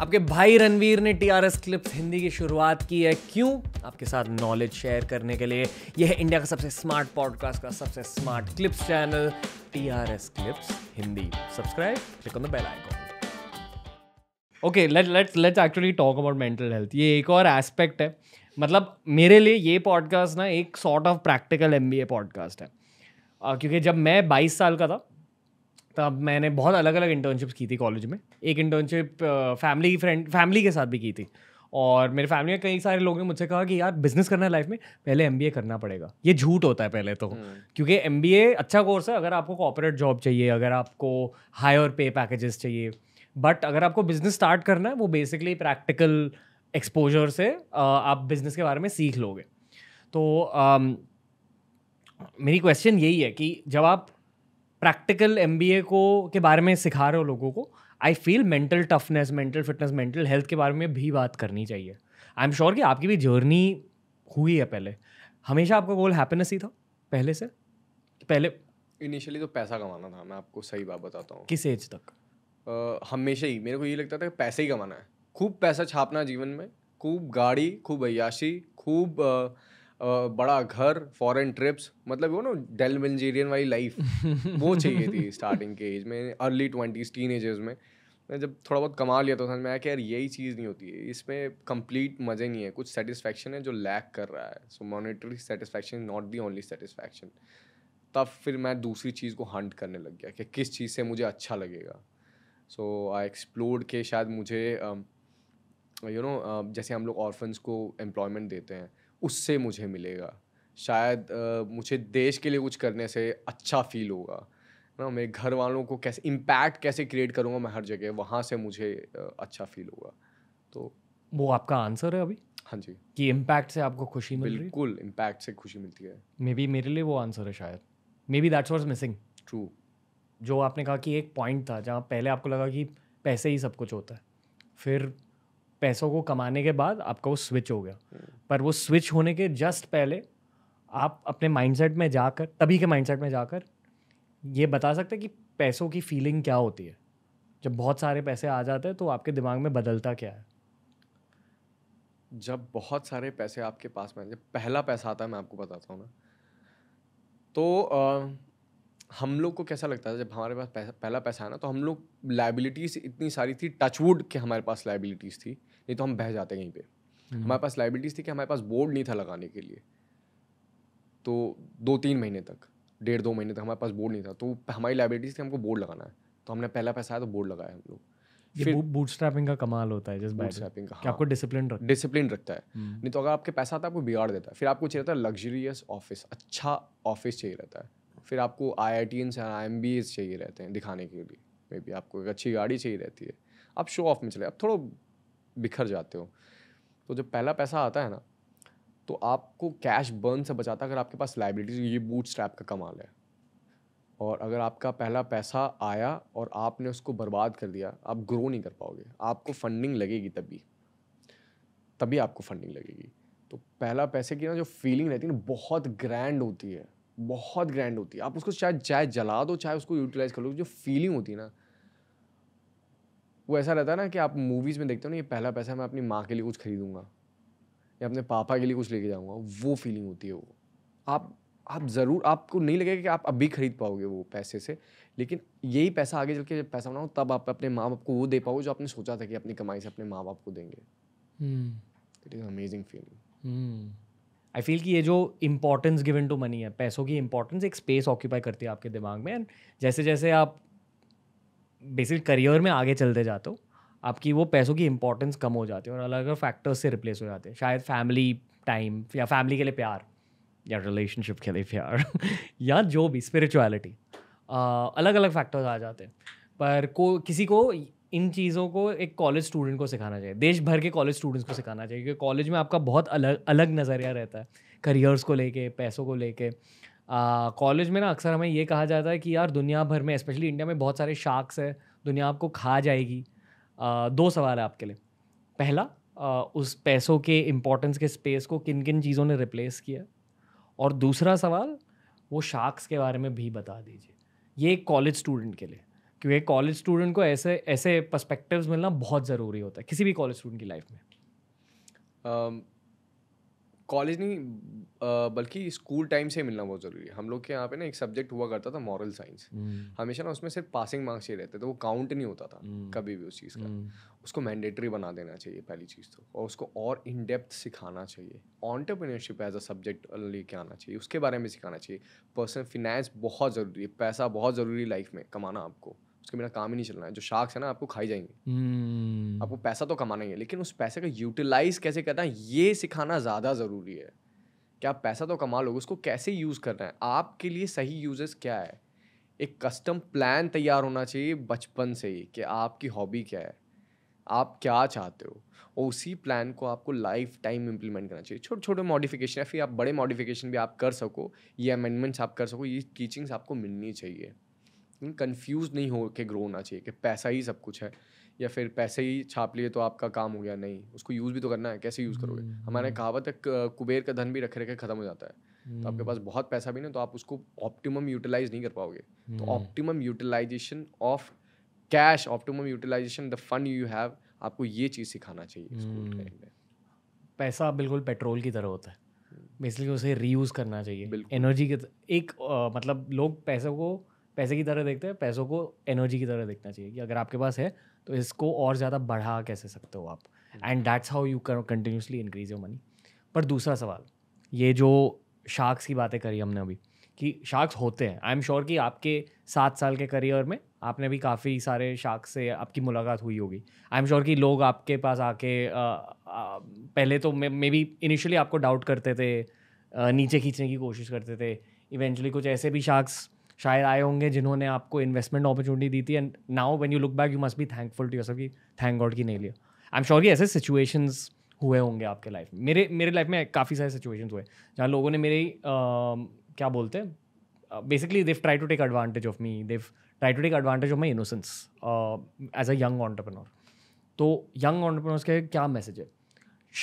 आपके भाई रणवीर ने T R S clips Hindi की शुरुआत की है क्यों आपके साथ नॉलेज शेयर करने के लिए यह इंडिया का सबसे स्मार्ट पॉडकास्ट का सबसे smart clips channel T R S clips Hindi subscribe click on the bell icon okay let let's let's actually talk about mental health ये एक और एस्पेक्ट है मतलब मेरे लिए ये पॉडकास्ट ना एक sort of practical M B A podcast है uh, क्योंकि जब मैं बाईस साल का था तब मैंने बहुत अलग अलग इंटर्नशिप्स की थी कॉलेज में एक इंटर्नशिप फैमिली फ्रेंड फैमिली के साथ भी की थी और मेरे फैमिली में कई सारे लोगों ने मुझसे कहा कि यार बिजनेस करना है लाइफ में पहले एम करना पड़ेगा ये झूठ होता है पहले तो हम्म। क्योंकि एम अच्छा कोर्स है अगर आपको कॉपरेट जॉब चाहिए अगर आपको हायर पे पैकेजेस चाहिए बट अगर आपको बिजनेस स्टार्ट करना है वो बेसिकली प्रैक्टिकल एक्सपोजर से आप बिजनेस के बारे में सीख लोगे तो मेरी क्वेश्चन यही है कि जब आप प्रैक्टिकल एम को के बारे में सिखा रहे हो लोगों को I feel mental toughness mental fitness mental health के बारे में भी बात करनी चाहिए आई एम श्योर कि आपकी भी जर्नी हुई है पहले हमेशा आपका गोल हैप्पीनेस ही था पहले से पहले इनिशियली तो पैसा कमाना था मैं आपको सही बात बताता हूँ किस एज तक uh, हमेशा ही मेरे को ये लगता था कि पैसे ही कमाना है खूब पैसा छापना जीवन में खूब गाड़ी खूब अयाशी खूब uh, बड़ा घर फॉरेन ट्रिप्स मतलब वो ना डेल मंजीरियन वाली लाइफ वो चाहिए थी स्टार्टिंग के एज में अर्ली ट्वेंटीज़ टीन एजर्स में मैं जब थोड़ा बहुत कमा लिया तो समझ में आया कि यार यही चीज़ नहीं होती है इसमें कंप्लीट मज़े नहीं है कुछ सेटिस्फेक्शन है जो लैक कर रहा है so monetary satisfaction not the only satisfaction तब फिर मैं दूसरी चीज़ को हंट करने लग गया कि किस चीज़ से मुझे अच्छा लगेगा सो आई एक्सप्लोर्ड के शायद मुझे you uh, no you know, uh, जैसे हम लोग ऑर्फन्स को एम्प्लॉयमेंट देते हैं उससे मुझे मिलेगा शायद आ, मुझे देश के लिए कुछ करने से अच्छा फील होगा ना मेरे घर वालों को कैसे इम्पैक्ट कैसे क्रिएट करूँगा मैं हर जगह वहाँ से मुझे आ, अच्छा फील होगा तो वो आपका आंसर है अभी हाँ जी कि इम्पैक्ट से आपको खुशी मिल रही बिल्कुल इम्पैक्ट से खुशी मिलती है मे बी मेरे लिए वो आंसर है शायद maybe that's was missing true जो आपने कहा कि एक पॉइंट था जहाँ पहले आपको लगा कि पैसे ही सब कुछ होता है फिर पैसों को कमाने के बाद आपका वो स्विच हो गया पर वो स्विच होने के जस्ट पहले आप अपने माइंडसेट में जाकर तभी के माइंडसेट में जाकर ये बता सकते हैं कि पैसों की फीलिंग क्या होती है जब बहुत सारे पैसे आ जाते हैं तो आपके दिमाग में बदलता क्या है जब बहुत सारे पैसे आपके पास में जब पहला पैसा आता है मैं आपको बताता हूँ ना तो आ, हम लोग को कैसा लगता था जब हमारे पास पैसा, पहला पैसा आना तो हम लोग लाइबिलिटीज़ इतनी सारी थी टचवुड के हमारे पास लाइबिलिटीज़ थी नहीं तो हम बह जाते कहीं पे हम्म। हमारे पास लाइबिलिटीज़ थी कि हमारे पास बोर्ड नहीं था लगाने के लिए तो दो तीन महीने तक डेढ़ दो महीने तक हमारे पास बोर्ड नहीं था तो हमारी लाइबिलिटीज़ थी हमको बोर्ड लगाना है तो हमने पहला पैसा आया तो बोर्ड लगाया हम लोग फिर बूट स्ट्रैपिंग का कमाल होता है जिस बूट स्ट्रैपिंग का हाँ। आपको डिसिप्लिन रख डिसिप्लिन रखता है हम्म। नहीं तो अगर आपके पैसा आता है आपको बिगाड़ देता है फिर आपको चाहिए रहता है लग्जरियस ऑफिस अच्छा ऑफिस चाहिए रहता है फिर आपको आई आई टी से आई एम बी एस चाहिए रहते हैं दिखाने के लिए मे बी आपको एक अच्छी गाड़ी चाहिए रहती है आप शो ऑफ में चले आप थोड़ा बिखर जाते हो तो जब पहला पैसा आता है ना तो आपको कैश बर्न से बचाता अगर आपके पास लाइबिलिटी ये बूट स्ट्रैप का कमाल है और अगर आपका पहला पैसा आया और आपने उसको बर्बाद कर दिया आप ग्रो नहीं कर पाओगे आपको फंडिंग लगेगी तभी तभी आपको फंडिंग लगेगी तो पहला पैसे की ना जो फीलिंग रहती है ना बहुत ग्रैंड होती है बहुत ग्रैंड होती है आप उसको चाहे चाहे जला दो चाहे उसको यूटिलाइज कर लो जो फीलिंग होती है ना वो ऐसा रहता है ना कि आप मूवीज़ में देखते हो ना ये पहला पैसा मैं अपनी माँ के लिए कुछ खरीदूंगा या अपने पापा के लिए कुछ लेके जाऊँगा वो फीलिंग होती है वो आप आप ज़रूर आपको नहीं लगेगा कि आप अभी खरीद पाओगे वो पैसे से लेकिन यही पैसा आगे चल के जब पैसा बनाओ तब आप अपने माँ बाप को वो दे पाओगे जो आपने सोचा था कि अपनी कमाई से अपने माँ बाप को देंगे it is amazing feeling I feel कि ये जो इम्पोर्टेंस गिवन टू मनी है पैसों की इम्पोर्टेंस एक स्पेस ऑक्यूपाई करती है आपके दिमाग में एंड जैसे जैसे आप बेसिक करियर में आगे चलते जाते हो आपकी वो पैसों की इंपॉर्टेंस कम हो जाती है और अलग अलग फैक्टर्स से रिप्लेस हो जाते हैं शायद फैमिली टाइम या फैमिली के लिए प्यार या रिलेशनशिप के लिए प्यार या जो भी स्पिरिचुअलिटी अलग अलग फैक्टर्स आ जाते हैं पर को किसी को इन चीज़ों को एक कॉलेज स्टूडेंट को सिखाना चाहिए देश भर के कॉलेज स्टूडेंट्स को सिखाना चाहिए क्योंकि कॉलेज में आपका बहुत अलग अलग नज़रिया रहता है करियर्स को लेके पैसों को लेके कॉलेज में ना अक्सर हमें ये कहा जाता है कि यार दुनिया भर में स्पेशली इंडिया में बहुत सारे शार्क्स है दुनिया आपको खा जाएगी आ, दो सवाल है आपके लिए पहला आ, उस पैसों के इम्पोर्टेंस के स्पेस को किन किन चीज़ों ने रिप्लेस किया और दूसरा सवाल वो शार्क्स के बारे में भी बता दीजिए ये एक कॉलेज स्टूडेंट के लिए क्योंकि कॉलेज स्टूडेंट को ऐसे ऐसे पर्सपेक्टिव्स मिलना बहुत ज़रूरी होता है किसी भी कॉलेज स्टूडेंट की लाइफ में कॉलेज uh, नहीं uh, बल्कि स्कूल टाइम से मिलना बहुत ज़रूरी है हम लोग के यहाँ पे ना एक सब्जेक्ट हुआ करता था मॉरल साइंस mm. हमेशा ना उसमें सिर्फ पासिंग मार्क्स ही रहते थे वो काउंट नहीं होता था mm. कभी भी उस चीज़ का mm. उसको मैंडेटरी बना देना चाहिए पहली चीज़ तो और उसको और इन डेप्थ सिखाना चाहिए ऑन्टरप्रीनियरशिप एज अ सब्जेक्ट लेके आना चाहिए उसके बारे में सिखाना चाहिए पर्सनल फिनेंस बहुत ज़रूरी है पैसा बहुत ज़रूरी लाइफ में कमाना आपको उसके बिना काम ही नहीं चलना है जो शार्क्स है ना आपको खाई जाएंगे hmm. आपको पैसा तो कमाना ही है लेकिन उस पैसे का यूटिलाइज कैसे करना है ये सिखाना ज़्यादा ज़रूरी है कि आप पैसा तो कमा लोगे उसको कैसे यूज़ करना है आपके लिए सही यूजेस क्या है एक कस्टम प्लान तैयार होना चाहिए बचपन से ही कि आपकी हॉबी क्या है आप क्या चाहते हो और उसी प्लान को आपको लाइफ टाइम इम्प्लीमेंट करना चाहिए छोटे छोटे मॉडिफिकेशन या फिर आप बड़े मॉडिफिकेशन भी आप कर सको ये अमेंडमेंट्स आप कर सको ये टीचिंग्स आपको मिलनी चाहिए कंफ्यूज नहीं हो के ग्रो होना चाहिए कि पैसा ही सब कुछ है या फिर पैसे ही छाप लिए तो आपका काम हो गया नहीं उसको यूज़ भी तो करना है कैसे यूज़ करोगे हम्म, हमारे हम्म। कहावत है कुबेर का धन भी रखे रखे ख़त्म हो जाता है तो आपके पास हम्म। बहुत पैसा भी ना तो आप उसको ऑप्टिमम यूटिलाइज नहीं कर पाओगे तो optimum utilization of cash optimum utilization the fund you have आपको ये चीज़ सिखाना चाहिए पैसा बिल्कुल पेट्रोल की तरह होता है बेसिकली उसे रीयूज़ करना चाहिए एनर्जी के एक मतलब लोग पैसे को पैसे की तरह देखते हैं पैसों को एनर्जी की तरह देखना चाहिए कि अगर आपके पास है तो इसको और ज़्यादा बढ़ा कैसे सकते हो आप and that's how you continuously increase your money पर दूसरा सवाल ये जो शार्क्स की बातें करी हमने अभी कि शार्क्स होते हैं आई एम श्योर कि आपके सात साल के करियर में आपने भी काफ़ी सारे शार्क से आपकी मुलाकात हुई होगी आई एम श्योर कि लोग आपके पास आके पहले तो मे बी इनिशियली आपको डाउट करते थे आ, नीचे खींचने की कोशिश करते थे इवेंचुअली कुछ ऐसे भी शार्क्स शायद आए होंगे जिन्होंने आपको इन्वेस्टमेंट अपॉर्चुनिटी दी थी and now when you look back you must be thankful to your की थैंक गॉड की नहीं लिया आई एम श्योर की ऐसे सिचुएशंस हुए होंगे आपके लाइफ में मेरे मेरे लाइफ में काफ़ी सारे सिचुएशंस हुए जहाँ लोगों ने मेरी क्या बोलते हैं basically they try to take advantage of me they try to take advantage of my innocence as a young entrepreneur तो यंग ऑन्टरप्रनोर्स के क्या मैसेज है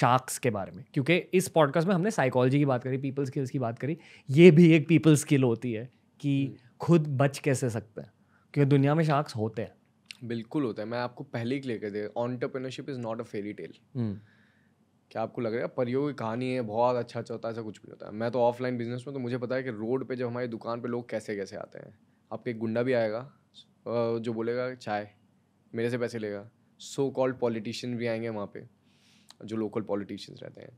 शार्क्स के बारे में क्योंकि इस पॉडकास्ट में हमने साइकोलॉजी की बात करी पीपल स्किल्स की बात करी ये भी एक पीपल स्किल होती है कि hmm. खुद बच कैसे सकते हैं क्योंकि दुनिया में शार्क्स होते हैं बिल्कुल होता है मैं आपको पहले ही लेकर दे entrepreneurship is not a fairy tale क्या आपको लग रहा है परियों की कहानी है बहुत अच्छा अच्छा होता है ऐसा कुछ भी होता है मैं तो ऑफलाइन बिजनेस में तो मुझे पता है कि रोड पे जब हमारी दुकान पे लोग कैसे कैसे आते हैं आपके एक गुंडा भी आएगा जो बोलेगा चाय मेरे से पैसे लेगा सो कॉल्ड पॉलिटिशियन भी आएंगे वहाँ पे जो लोकल पॉलिटिशियंस रहते हैं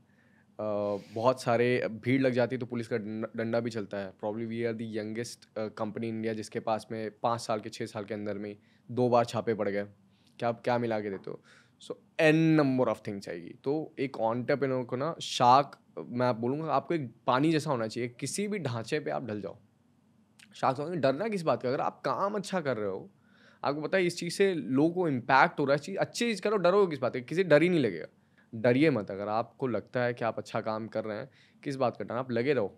बहुत सारे भीड़ लग जाती है तो पुलिस का डंडा भी चलता है probably we are the youngest company India जिसके पास में पाँच साल के छः साल के अंदर में दो बार छापे पड़ गए क्या आप क्या मिला के देते हो so n number of things चाहिए तो एक ऑन्टरप्रेनर को ना शार्क मैं आप बोलूँगा आपको एक पानी जैसा होना चाहिए किसी भी ढांचे पे आप ढल जाओ शार्क डरना किस बात का अगर आप काम अच्छा कर रहे हो आपको पता है इस चीज़ से लोगों को इम्पैक्ट हो रहा है चीज़ अच्छी चीज़ करो डरो किस बात का किसी डर ही नहीं लगेगा डरिए मत अगर आपको लगता है कि आप अच्छा काम कर रहे हैं किस बात का डर आप लगे रहो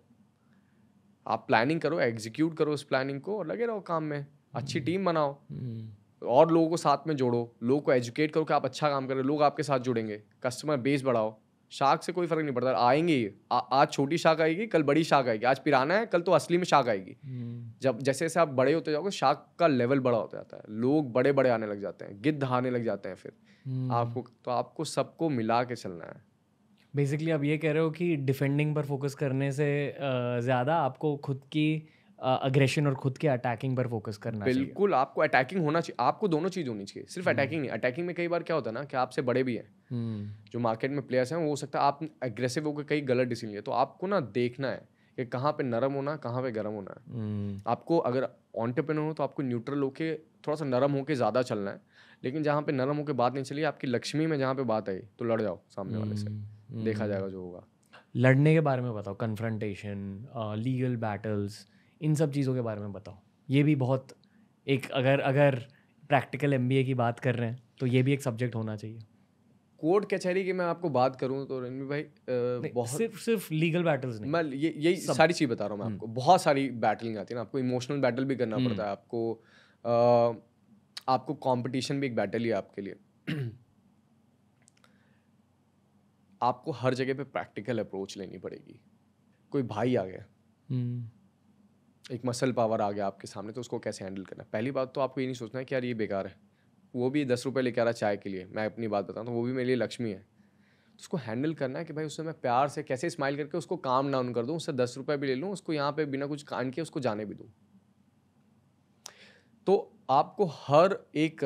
आप प्लानिंग करो एग्जीक्यूट करो उस प्लानिंग को और लगे रहो काम में अच्छी टीम हम्म। बनाओ हम्म। और लोगों को साथ में जोड़ो लोगों को एजुकेट करो कि आप अच्छा काम कर रहे हो लोग आपके साथ जुड़ेंगे कस्टमर बेस बढ़ाओ शाख से कोई फर्क नहीं पड़ता आएंगे आज छोटी शाख आएगी कल बड़ी शाख आएगी आज पिराना है कल तो असली में शाख आएगी हम्म। जब जैसे जैसे आप बड़े होते जाओगे शाख का लेवल बड़ा होता जाता है लोग बड़े बड़े आने लग जाते हैं गिद्ध आने लग जाते हैं फिर हम्म। आपको तो आपको सबको मिला के चलना है बेसिकली आप ये कह रहे हो कि डिफेंडिंग पर फोकस करने से ज़्यादा आपको खुद की अग्रेशन और खुद के अटैकिंग पर फोकस करना बिल्कुल चाहिए। आपको अटैकिंग होना चाहिए आपको दोनों चीज़ होनी चाहिए सिर्फ अटैकिंग हम्म। नहीं अटैकिंग में कई बार क्या होता है ना कि आपसे बड़े भी हैं हम्म। जो मार्केट में प्लेयर्स हैं वो हो सकता है आप एग्रेसिव होकर कई गलत डिसीजन लिए तो आपको ना देखना है कि कहाँ पे नरम होना कहाँ पे गर्म होना है हम्म। आपको अगर ऑन्टरप्रेनर हो तो आपको न्यूट्रल होके थोड़ा सा नरम होके ज़्यादा चलना है लेकिन जहाँ पे नरम होकर बात नहीं चली आपकी लक्ष्मी में जहाँ पे बात आई तो लड़ जाओ सामने वाले से देखा जाएगा जो होगा लड़ने के बारे में बताओ कन्फ्रंटेशन लीगल बैटल्स इन सब चीज़ों के बारे में बताओ ये भी बहुत एक अगर अगर प्रैक्टिकल एम की बात कर रहे हैं तो ये भी एक सब्जेक्ट होना चाहिए कोर्ट कचहरी की मैं आपको बात करूं तो रणवीर भाई आ, बहुत सिर्फ सिर्फ लीगल बैटल्स नहीं मैं ये यही सारी चीज़ बता रहा हूँ मैं हम्म। आपको बहुत सारी बैटलिंग आती है ना आपको इमोशनल बैटल भी करना पड़ता है हम्म। आपको आ, आपको कंपटीशन भी एक बैटल ही है आपके लिए आपको हर जगह पे प्रैक्टिकल अप्रोच लेनी पड़ेगी कोई भाई आ गया हम्म। एक मसल पावर आ गया आपके सामने तो उसको कैसे हैंडल करना है पहली बात तो आपको ये नहीं सोचना है कि यार ये बेकार है वो भी दस रुपये लेके आ रहा चाय के लिए मैं अपनी बात बताऊँ तो वो भी मेरे लिए लक्ष्मी है तो उसको हैंडल करना है कि भाई उससे मैं प्यार से कैसे स्माइल करके उसको काम डाउन कर दूँ उससे दस रुपये भी ले लूँ उसको यहाँ पर बिना कुछ कांड के उसको जाने भी दूँ तो आपको हर एक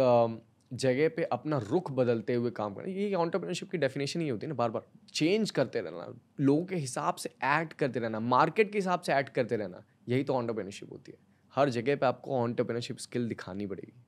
जगह पे अपना रुख बदलते हुए काम करना ये ऑन्टरप्रीनरशिप की डेफिनेशन ही होती है ना बार बार चेंज करते रहना लोगों के हिसाब से ऐड करते रहना मार्केट के हिसाब से ऐड करते रहना यही तो ऑन्टरप्रीनरशिप होती है हर जगह पे आपको ऑन्टरप्रीनरशिप स्किल दिखानी पड़ेगी